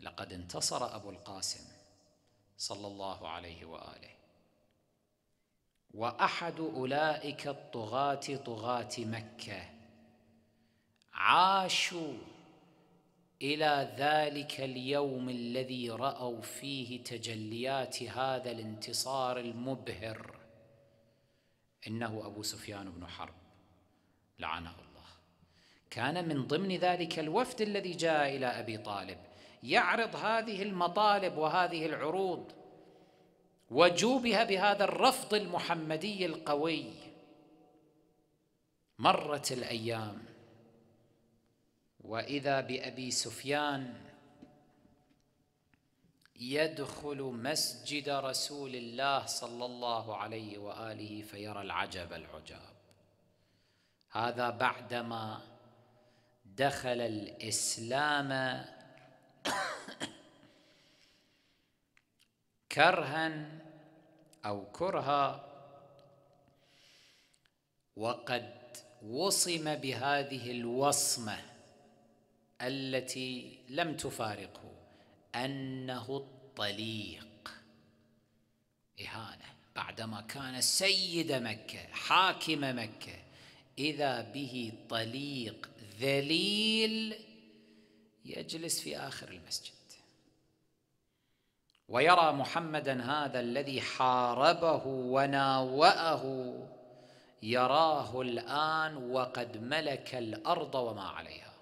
لقد انتصر أبو القاسم صلى الله عليه وآله وأحد أولئك الطغاة طغاة مكة عاشوا إلى ذلك اليوم الذي رأوا فيه تجليات هذا الانتصار المبهر إنه أبو سفيان بن حرب لعنه الله كان من ضمن ذلك الوفد الذي جاء إلى أبي طالب يعرض هذه المطالب وهذه العروض وجوبها بهذا الرفض المحمدي القوي مرت الايام واذا بابي سفيان يدخل مسجد رسول الله صلى الله عليه واله فيرى العجب العجاب هذا بعدما دخل الاسلام كرها أو كرها وقد وصم بهذه الوصمة التي لم تفارقه أنه الطليق إهانة بعدما كان سيد مكة حاكم مكة إذا به طليق ذليل يجلس في آخر المسجد ويرى محمدا هذا الذي حاربه وناوأه يراه الآن وقد ملك الأرض وما عليها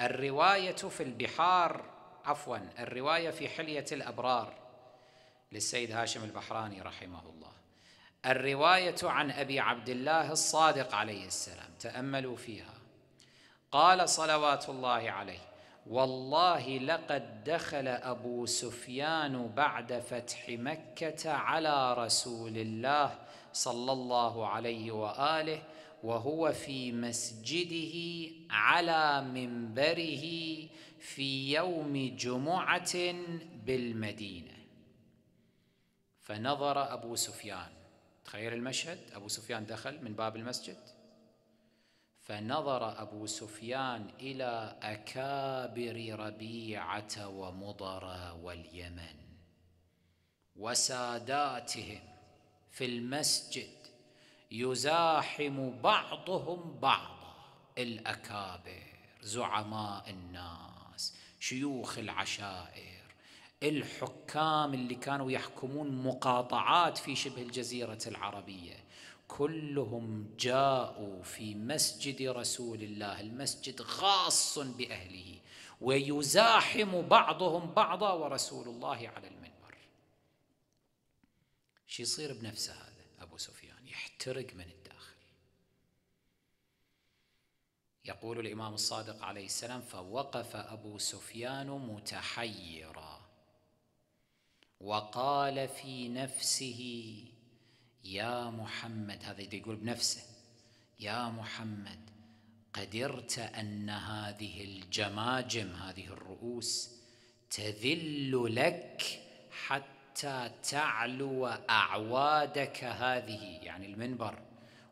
الرواية في البحار عفوا الرواية في حلية الأبرار للسيد هاشم البحراني رحمه الله الرواية عن أبي عبد الله الصادق عليه السلام تأملوا فيها قال صلوات الله عليه والله لقد دخل أبو سفيان بعد فتح مكة على رسول الله صلى الله عليه وآله وهو في مسجده على منبره في يوم جمعة بالمدينة فنظر أبو سفيان تخيل المشهد أبو سفيان دخل من باب المسجد فنظر أبو سفيان إلى أكابر ربيعة ومضر واليمن وساداتهم في المسجد يزاحم بعضهم بعضا الأكابر زعماء الناس شيوخ العشائر الحكام اللي كانوا يحكمون مقاطعات في شبه الجزيرة العربية كلهم جاءوا في مسجد رسول الله المسجد خاص باهله ويزاحم بعضهم بعضا ورسول الله على المنبر شو يصير بنفسه هذا ابو سفيان يحترق من الداخل يقول الامام الصادق عليه السلام فوقف ابو سفيان متحيرا وقال في نفسه يا محمد هذا يقول بنفسه يا محمد قدرت ان هذه الجماجم هذه الرؤوس تذل لك حتى تعلو اعوادك هذه يعني المنبر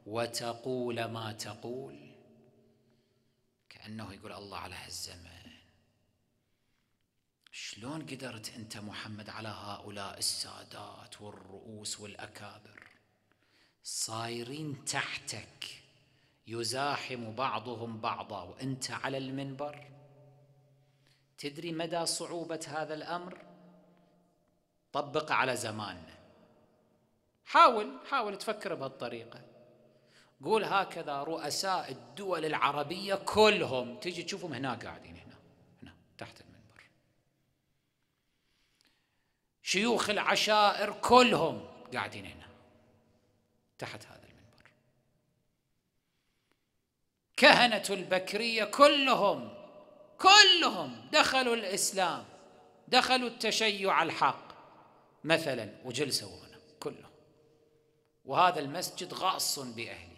وتقول ما تقول كانه يقول الله على هالزمن شلون قدرت انت محمد على هؤلاء السادات والرؤوس والاكابر صايرين تحتك يزاحم بعضهم بعضا وانت على المنبر تدري مدى صعوبه هذا الامر طبق على زماننا حاول حاول تفكر بهالطريقه قول هكذا رؤساء الدول العربيه كلهم تجي تشوفهم هنا قاعدين هنا هنا تحت المنبر شيوخ العشائر كلهم قاعدين هنا تحت هذا المنبر كهنة البكرية كلهم كلهم دخلوا الإسلام دخلوا التشيع الحق مثلا وجلسوا هنا كلهم وهذا المسجد غاص بأهله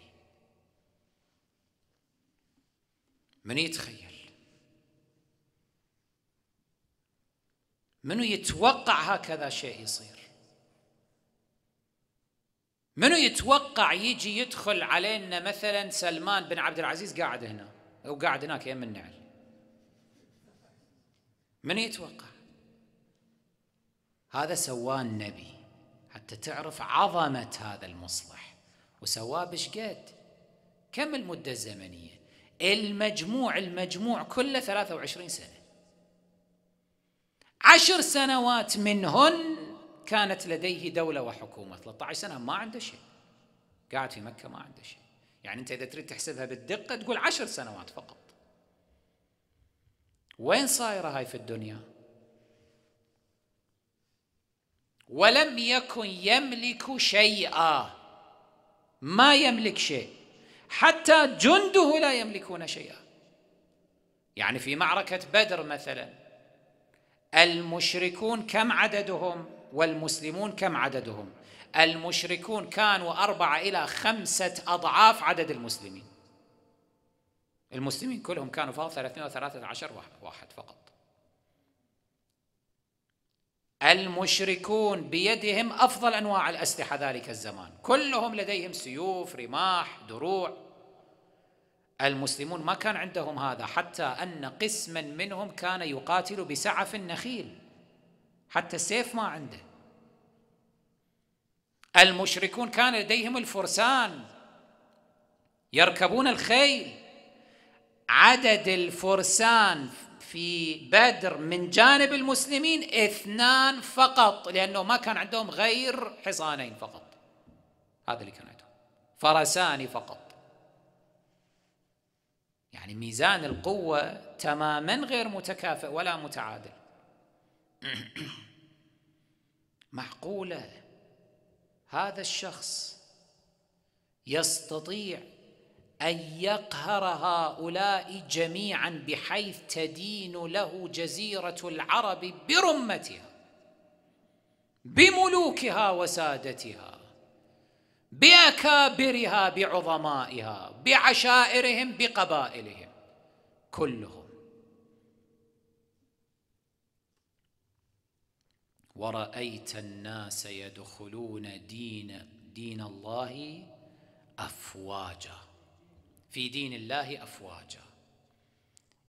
من يتخيل منو يتوقع هكذا شيء يصير منو يتوقع يجي يدخل علينا مثلا سلمان بن عبد العزيز قاعد هنا او قاعد هناك يم النعل من يتوقع هذا سواه النبي حتى تعرف عظمه هذا المصلح وسواه بشقد كم المده الزمنيه المجموع المجموع كله 23 سنه عشر سنوات منهن كانت لديه دولة وحكومة 13 سنة ما عنده شيء قاعد في مكة ما عنده شيء يعني أنت إذا تريد تحسبها بالدقة تقول عشر سنوات فقط وين صايرة هاي في الدنيا ولم يكن يملك شيئا ما يملك شيء حتى جنده لا يملكون شيئا يعني في معركة بدر مثلا المشركون كم عددهم والمسلمون كم عددهم المشركون كانوا أربعة إلى خمسة أضعاف عدد المسلمين المسلمين كلهم كانوا فقط 313 واحد فقط المشركون بيدهم أفضل أنواع الأسلحة ذلك الزمان كلهم لديهم سيوف رماح دروع المسلمون ما كان عندهم هذا حتى أن قسما منهم كان يقاتل بسعف النخيل حتى السيف ما عنده المشركون كان لديهم الفرسان يركبون الخيل عدد الفرسان في بدر من جانب المسلمين اثنان فقط لانه ما كان عندهم غير حصانين فقط هذا اللي كان عندهم فرسان فقط يعني ميزان القوه تماما غير متكافئ ولا متعادل معقوله هذا الشخص يستطيع ان يقهر هؤلاء جميعا بحيث تدين له جزيره العرب برمتها بملوكها وسادتها باكابرها بعظمائها بعشائرهم بقبائلهم كلهم ورأيت الناس يدخلون دين دين الله أفواجا في دين الله أفواجا